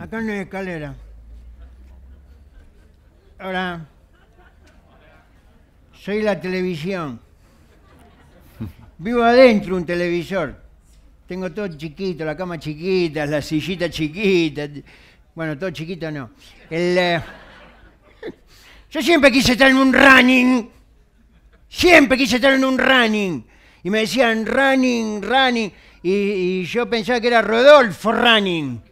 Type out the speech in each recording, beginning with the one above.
Acá no hay escalera. Ahora, soy la televisión. Vivo adentro un televisor. Tengo todo chiquito, la cama chiquita, la sillita chiquita. Bueno, todo chiquito no. Eh, yo siempre quise estar en un running. Siempre quise estar en un running. Y me decían running, running. y yo pensaba que era Rodolfo Running.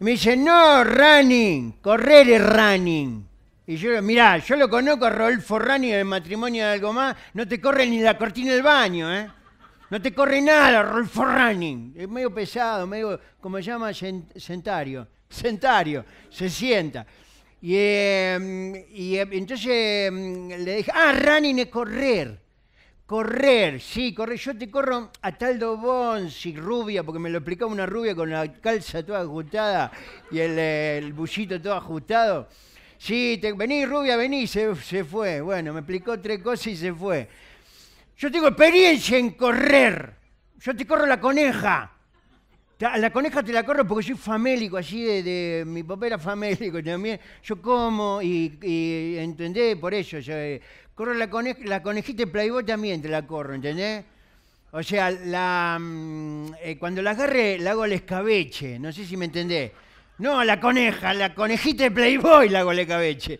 Y me dice, no, Running, correr es Running. Y yo, mirá, yo lo conozco a Rodolfo Running el matrimonio de algo más, no te corre ni la cortina del baño, ¿eh? No te corre nada, Rodolfo Running. Es medio pesado, medio, como se llama, sentario. Sentario, se sienta. Y, em, y em, entonces em, le dije, ah, running es correr. Correr, sí, correr. Yo te corro a Taldo si rubia, porque me lo explicaba una rubia con la calza toda ajustada y el, bullito todo ajustado. Sí, te, vení, rubia, vení, se, fue. Bueno, me explicó tres cosas y se fue. Yo tengo experiencia en correr. Yo te corro la coneja. La coneja te la corro porque soy famélico, así de, mi papá era famélico también. Yo como y, entendé por eso. Yo, eh, corro la, conejita de Playboy también te la corro, ¿entendés? O sea, mm, eh, cuando la agarre la hago el escabeche, no sé si me entendés. No, la coneja, la conejita de Playboy la hago el escabeche.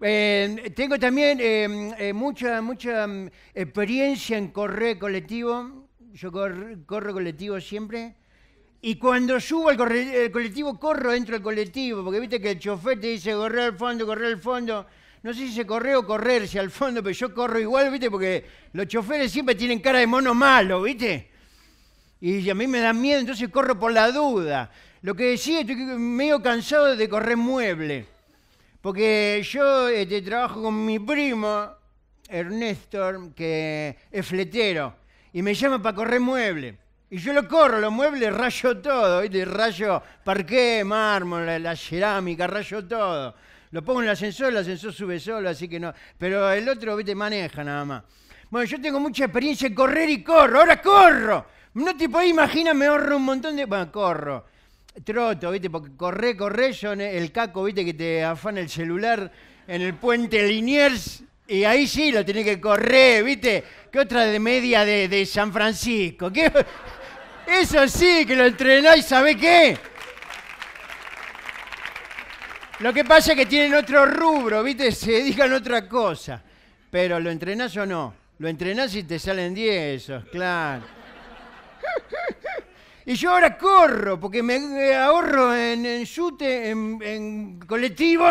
Em, tengo también em, eh, mucha, mucha mm, experiencia en correr colectivo. Yo corro colectivo siempre. Y cuando subo al el eh, colectivo, corro dentro del colectivo, porque viste que el chofer te dice correr al fondo, correr al fondo no sé si se corre o correrse al fondo, pero yo corro igual, ¿viste? Porque los choferes siempre tienen cara de mono malo, ¿viste? Y a mí me da miedo, entonces corro por la duda. Lo que decía, estoy medio cansado de correr muebles. Porque yo este, trabajo con mi primo, Ernesto, que es fletero, y me llama para correr muebles. Y yo lo corro, los muebles rayo todo, ¿viste? rayo parqué, mármol, la cerámica, rayo todo. Lo pongo en el ascensor, el ascensor sube solo, así que no. Pero el otro, viste, maneja nada más. Bueno, yo tengo mucha experiencia en correr y corro. Ahora corro. No te podés imaginar, me ahorro un montón de... Bueno, corro. Troto, viste, porque corré, corré, yo el caco, viste, que te afana el celular en el puente Liniers. Y ahí sí lo tenés que correr, viste. ¿Qué otra de media de, San Francisco? Eso sí, que lo entrenás y ¿sabés qué? Lo que pasa es que tienen otro rubro, ¿viste? Se dedican a otra cosa. Pero lo entrenás o no. Lo entrenás y te salen 10 esos, claro. Y yo ahora corro, porque me ahorro en, en en, colectivo,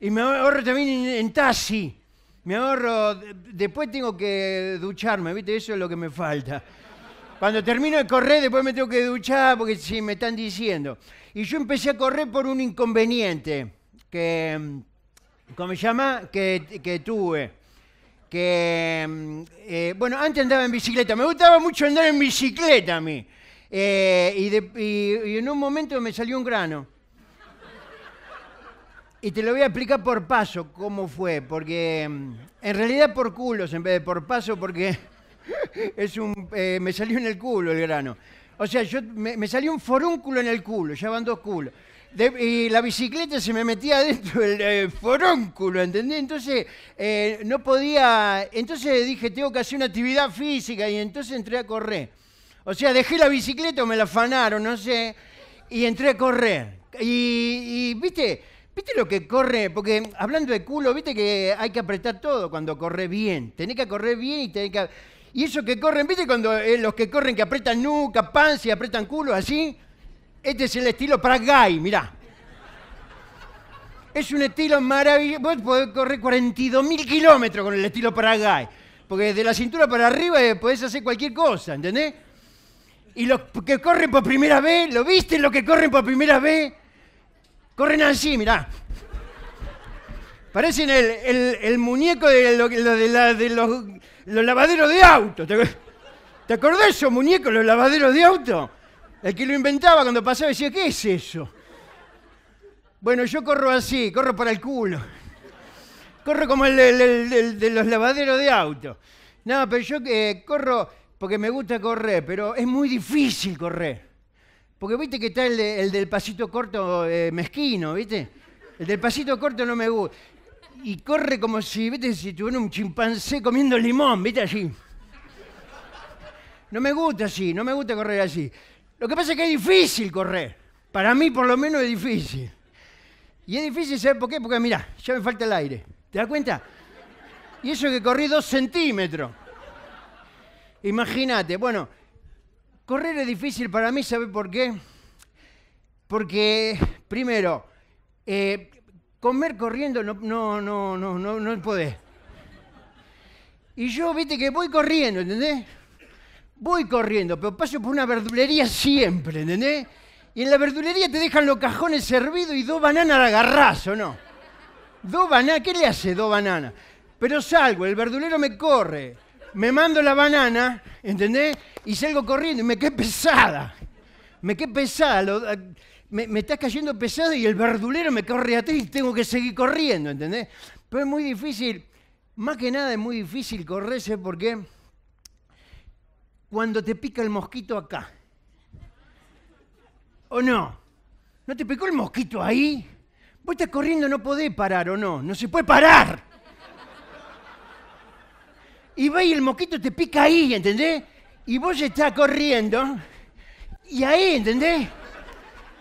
y me ahorro también en, en taxi. Me ahorro, después tengo que ducharme, ¿viste? Eso es lo que me falta. Cuando termino de correr, después me tengo que duchar porque si me están diciendo. Y yo empecé a correr por un inconveniente que, mm, ¿cómo se llama? Que, que tuve. Que, mm, eh, bueno, antes andaba en bicicleta. Me gustaba mucho andar en bicicleta a mí. Eh, y en un momento me salió un grano. Y te lo voy a explicar por paso cómo fue, porque mm, en realidad por culos en vez de por paso, porque es un, eh, me salió en el culo el grano. O sea, yo, me, salió un forúnculo en el culo, ya van dos culos. y la bicicleta se me metía dentro del eh, forúnculo, ¿entendés? Entonces eh, no podía, entonces dije, tengo que hacer una actividad física y entonces entré a correr. O sea, dejé la bicicleta o me la afanaron, no sé, y entré a correr. Y, y viste, viste lo que corre, porque hablando de culo, viste que hay que apretar todo cuando corre bien. Tenés que correr bien y tenés que y esos que corren, ¿viste cuando eh, los que corren que apretan nuca, panza y apretan culo así? Este es el estilo para guy, mirá. Es un estilo maravilloso. Vos podés correr 42.000 kilómetros con el estilo para Porque desde la cintura para arriba eh, podés hacer cualquier cosa, ¿entendés? Y los que corren por primera vez, ¿lo viste? Los que corren por primera vez, corren así, mirá. Parecen el, muñeco de los los lavaderos de auto. ¿Te, ¿te acordás esos muñecos, los lavaderos de auto? El que lo inventaba cuando pasaba decía, ¿qué es eso? Bueno, yo corro así, corro para el culo. Corro como el, de los lavaderos de auto. No, pero yo eh, corro porque me gusta correr, pero es muy difícil correr. Porque viste que está el, del pasito corto eh, mezquino, ¿viste? El del pasito corto no me gusta y corre como si, ¿viste? si tuviera un chimpancé comiendo limón, ¿viste? así. No me gusta así, no me gusta correr así. Lo que pasa es que es difícil correr. Para mí, por lo menos, es difícil. Y es difícil, saber por qué? Porque mira, ya me falta el aire. ¿Te das cuenta? Y eso que corrí dos centímetros. Imagínate, bueno, correr es difícil para mí, ¿sabes por qué? Porque, primero, eh, comer corriendo no, no, no, no, no, no podés. Y yo, viste, que voy corriendo, ¿entendés? Voy corriendo, pero paso por una verdulería siempre, ¿entendés? Y en la verdulería te dejan los cajones servidos y dos bananas al ¿o ¿no? Dos bananas, ¿qué le hace dos bananas? Pero salgo, el verdulero me corre, me mando la banana, ¿entendés? Y salgo corriendo y me quedé pesada. Me quedé pesada me, estás cayendo pesado y el verdulero me corre atrás y tengo que seguir corriendo, ¿entendés? Pero es muy difícil, más que nada es muy difícil correrse porque cuando te pica el mosquito acá, ¿o no? ¿No te picó el mosquito ahí? Vos estás corriendo, no podés parar, ¿o no? No se puede parar. Y ve y el mosquito te pica ahí, ¿entendés? Y vos estás corriendo y ahí, ¿entendés?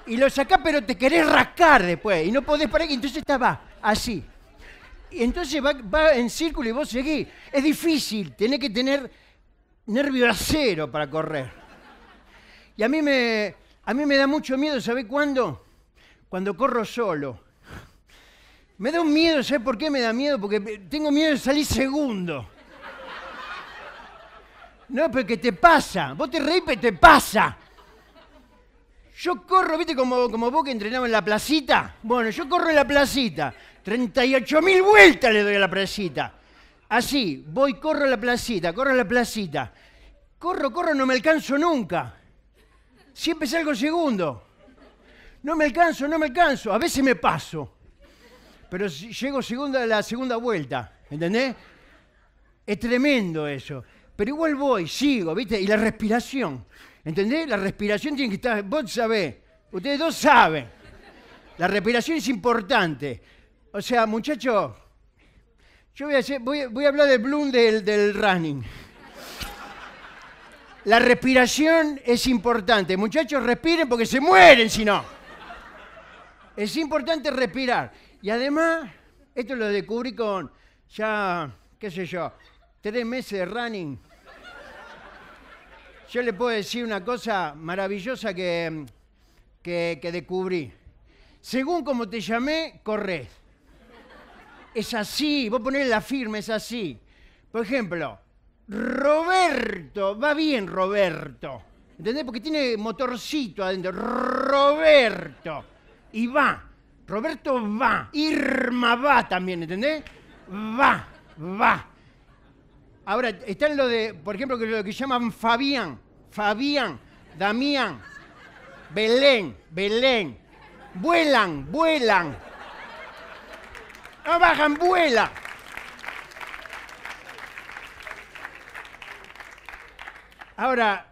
y lo sacás, pero te querés rascar después y no podés parar, aquí, entonces estaba va, así. Y entonces va, en círculo y vos seguís. Es difícil, tenés que tener nervio acero para correr. Y a mí me, a mí me da mucho miedo, ¿sabés cuándo? Cuando corro solo. Me da un miedo, ¿sabes por qué me da miedo? Porque tengo miedo de salir segundo. No, pero que te pasa. Vos te reís, pero te pasa. Yo corro, viste, como, como vos que entrenabas en la placita. Bueno, yo corro en la placita. 38.000 vueltas le doy a la placita. Así, voy, corro en la placita, corro en la placita. Corro, corro, no me alcanzo nunca. Siempre salgo segundo. No me alcanzo, no me alcanzo. A veces me paso. Pero llego segunda a la segunda vuelta. ¿Entendés? Es tremendo eso. Pero igual voy, sigo, ¿viste? Y la respiración. ¿Entendés? La respiración tiene que estar. Vos sabés, ustedes dos saben. La respiración es importante. O sea, muchachos, yo voy a, hablar del Bloom del, del running. La respiración es importante. Muchachos, respiren porque se mueren si no. Es importante respirar. Y además, esto lo descubrí con ya, qué sé yo, tres meses de running yo le puedo decir una cosa maravillosa que, que, descubrí. Según como te llamé, corres. Es así, a poner la firma, es así. Por ejemplo, Roberto, va bien Roberto. ¿Entendés? Porque tiene motorcito adentro. Roberto. Y va. Roberto va. Irma va también, ¿entendés? Va, va. Ahora, están lo de, por ejemplo, que lo que llaman Fabián, Fabián, Damián, Belén, Belén. Vuelan, vuelan. No bajan, vuela! Ahora,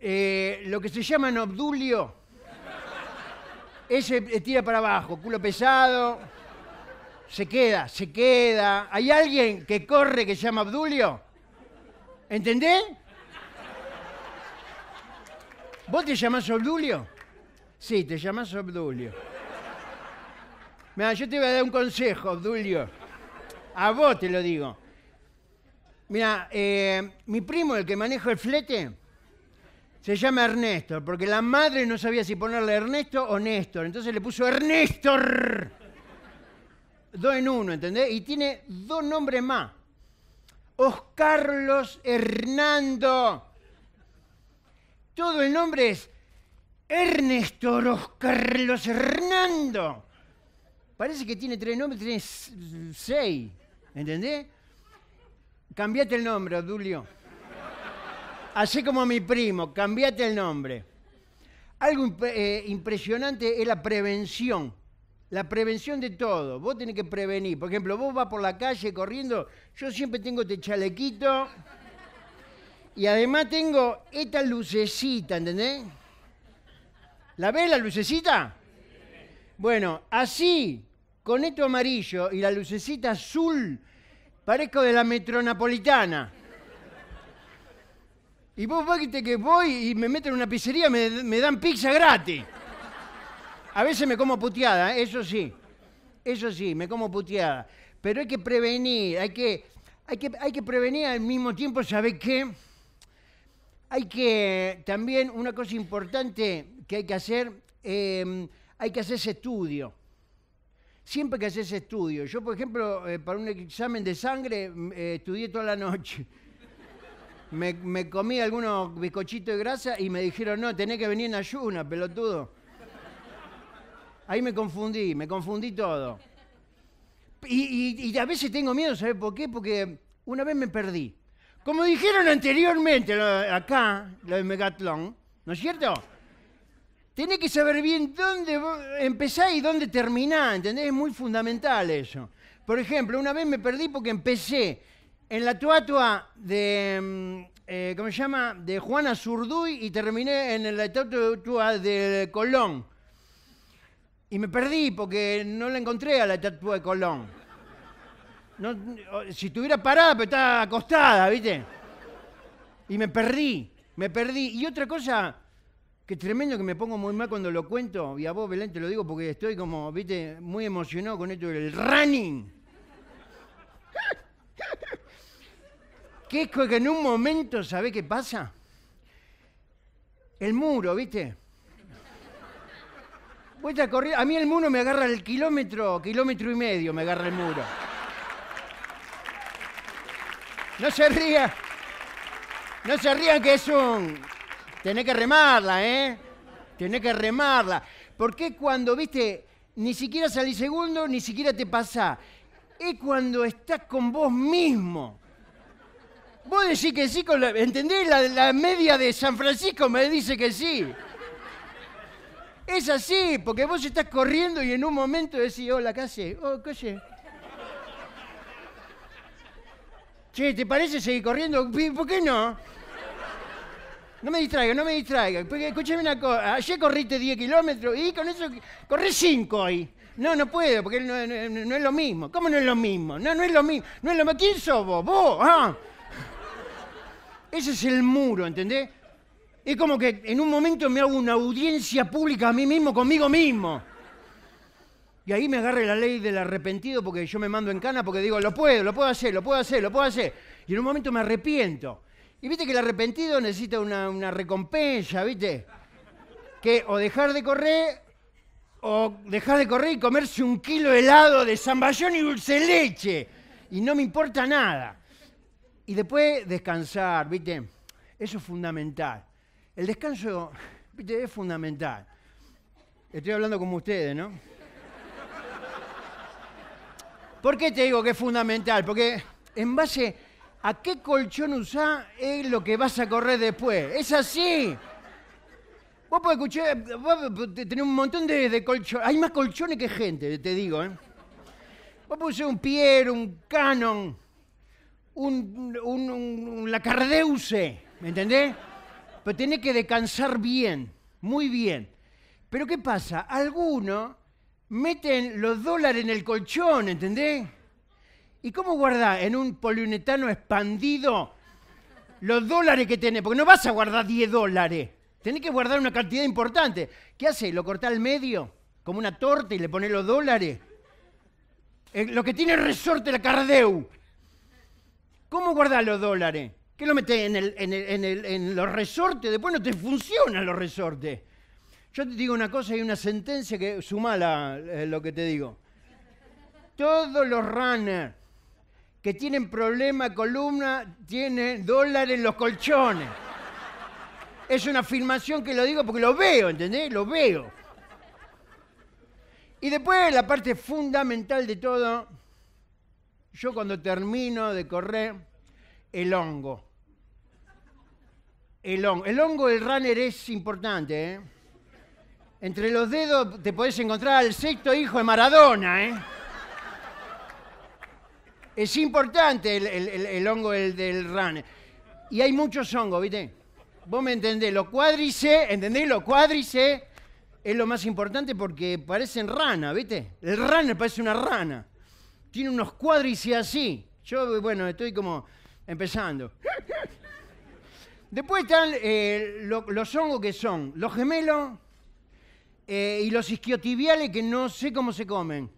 eh, lo que se llama obdulio, ese tira para abajo, culo pesado, se queda, se queda. ¿Hay alguien que corre que se llama obdulio? ¿Entendés? ¿Vos te llamás Obdulio? Sí, te llamás Obdulio. Mira, yo te voy a dar un consejo, Obdulio. A vos te lo digo. Mira, eh, mi primo, el que maneja el flete, se llama Ernesto, porque la madre no sabía si ponerle Ernesto o Néstor, entonces le puso Ernesto. Dos en uno, ¿entendés? Y tiene dos nombres más. Oscarlos Hernando. Todo el nombre es Ernesto Oscarlos Hernando. Parece que tiene tres nombres, tiene seis. ¿Entendés? Cambiate el nombre, Dulio. Así como mi primo, cambiate el nombre. Algo eh, impresionante es la prevención la prevención de todo. Vos tenés que prevenir. Por ejemplo, vos vas por la calle corriendo, yo siempre tengo este chalequito. Y además tengo esta lucecita, ¿entendés? ¿La ves la lucecita? Bueno, así, con esto amarillo y la lucecita azul, parezco de la metronapolitana. Y vos vas que voy y me meten en una pizzería, me dan pizza gratis. A veces me como puteada, ¿eh? eso sí. Eso sí, me como puteada. Pero hay que prevenir, hay que, hay que, prevenir al mismo tiempo, ¿sabes qué? Hay que, también una cosa importante que hay que hacer, em, hay que ese estudio siempre que haces estudio. Yo, por ejemplo, eh, para un examen de sangre eh, estudié toda la noche. Me, comí algunos bizcochitos de grasa y me dijeron, no, tenés que venir en ayuna, pelotudo. Ahí me confundí, me confundí todo. Y, a veces tengo miedo, ¿sabes por qué? Porque una vez me perdí. Como dijeron anteriormente acá, lo de Megatlón, ¿no es cierto? Tenés que saber bien dónde empezás y dónde terminás, ¿entendés? Es muy fundamental eso. Por ejemplo, una vez me perdí porque empecé en la tuatua de, mm, eh, ¿cómo se llama? De Juana Zurduy y terminé en la tuatua de Colón. Y me perdí porque no la encontré a la estatua de Colón. si estuviera parada, pero estaba acostada, ¿viste? Y me perdí, me perdí. Y otra cosa, que tremendo que me pongo muy mal cuando lo cuento, y a vos, Belén, te lo digo porque estoy como, ¿viste? Muy emocionado con esto del running. ¿Qué es que en un momento, ¿sabés qué pasa? El muro, ¿viste? estar corriendo. A mí el muro me agarra el kilómetro, kilómetro y medio me agarra el muro. No se ría. No se rían que es un... Tenés que remarla, ¿eh? Tenés que remarla. Porque cuando, viste, ni siquiera salí segundo, ni siquiera te pasa. Es cuando estás con vos mismo. Vos decís que sí, con ¿entendés? la media de San Francisco me dice que sí. Es así, porque vos estás corriendo y en un momento decís, hola, ¿qué haces? Oh, ¿qué Che, ¿te parece seguir corriendo? ¿Por qué no? No me distraiga, no me distraiga. Porque, escúchame una cosa, ayer corriste 10 kilómetros y con eso corrí 5 hoy. No, no puedo, porque no, es lo mismo. ¿Cómo no es lo mismo? No, no es lo mismo. No es lo ¿Quién sos vos? ¿Vos? Ah. Ese es el muro, ¿entendés? Es como que en un momento me hago una audiencia pública a mí mismo, conmigo mismo. Y ahí me agarre la ley del arrepentido porque yo me mando en cana porque digo, lo puedo, lo puedo hacer, lo puedo hacer, lo puedo hacer. Y en un momento me arrepiento. Y viste que el arrepentido necesita una, una recompensa, ¿viste? Que o dejar de correr, o dejar de correr y comerse un kilo de helado de zamballón y dulce leche. Y no me importa nada. Y después descansar, ¿viste? Eso es fundamental. El descanso es fundamental. Estoy hablando como ustedes, ¿no? ¿Por qué te digo que es fundamental? Porque en base a qué colchón usás es lo que vas a correr después. Es así. Vos podés escuchar, un montón de, colchones. Hay más colchones que gente, te digo. ¿eh? Vos podés usar un Pierre, un Canon, un, un, ¿me entendés? pero tenés que descansar bien, muy bien. Pero ¿qué pasa? Algunos meten los dólares en el colchón, ¿entendés? ¿Y cómo guardar en un poliuretano expandido los dólares que tiene, Porque no vas a guardar 10 dólares. Tenés que guardar una cantidad importante. ¿Qué hace? ¿Lo corta al medio? ¿Como una torta y le pone los dólares? Eh, lo que tiene el resorte la Cardeu. ¿Cómo guardar los dólares? ¿Qué lo metes en, los resortes? Después no te funcionan los resortes. Yo te digo una cosa y una sentencia que sumala eh, lo que te digo. Todos los runners que tienen problema columna tienen dólares en los colchones. Es una afirmación que lo digo porque lo veo, ¿entendés? Lo veo. Y después la parte fundamental de todo, yo cuando termino de correr, el hongo. El hongo. El del runner es importante, ¿eh? Entre los dedos te podés encontrar al sexto hijo de Maradona, ¿eh? Es importante el, hongo del, runner. Y hay muchos hongos, ¿viste? Vos me entendés, los cuádrice, ¿entendés? Los cuádrice es lo más importante porque parecen rana, ¿viste? El runner parece una rana. Tiene unos cuádrices así. Yo, bueno, estoy como empezando. Después están eh, los hongos que son los gemelos eh, y los isquiotibiales que no sé cómo se comen.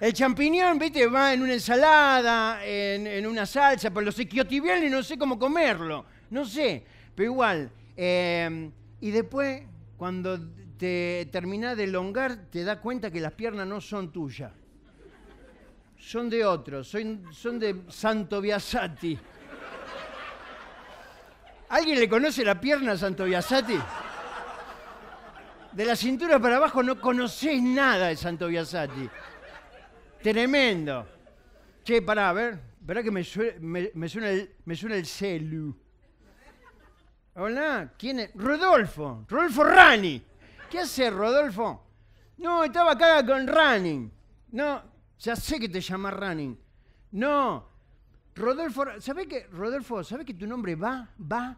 El champiñón, viste, va en una ensalada, en, una salsa, pero los isquiotibiales no sé cómo comerlo, no sé, pero igual. Em, y después, cuando te terminás de elongar, te das cuenta que las piernas no son tuyas, son de otros, son, son de Santo Biasati. ¿Alguien le conoce la pierna a Santo Biasati? De la cintura para abajo no conocés nada de Santo Biasati. Tremendo. Che, pará, a ver. Verá que me, suena, me, suena el, celu. Hola, ¿quién es? Rodolfo, Rodolfo Rani. ¿Qué hace Rodolfo? No, estaba acá con Running. No, ya sé que te llama Running. No, Rodolfo, ¿sabe que, Rodolfo, ¿sabe que tu nombre va? Va.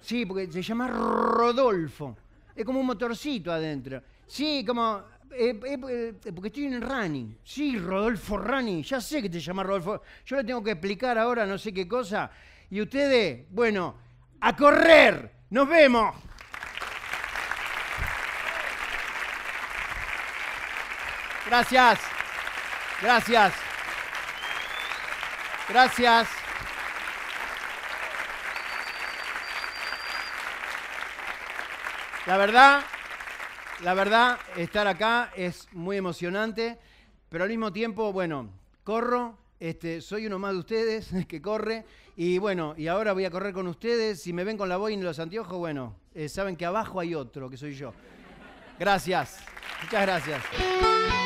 Sí, porque se llama Rodolfo. Es como un motorcito adentro. Sí, como. Eh, eh, eh, porque estoy en Rani. Sí, Rodolfo Rani. Ya sé que te llama Rodolfo. Yo le tengo que explicar ahora no sé qué cosa. Y ustedes, bueno, a correr. Nos vemos. Gracias. Gracias. Gracias. La verdad, la verdad, estar acá es muy emocionante, pero al mismo tiempo, bueno, corro, este, soy uno más de ustedes que corre, y bueno, y ahora voy a correr con ustedes. Si me ven con la boina y los anteojos, bueno, eh, saben que abajo hay otro, que soy yo. Gracias, muchas gracias.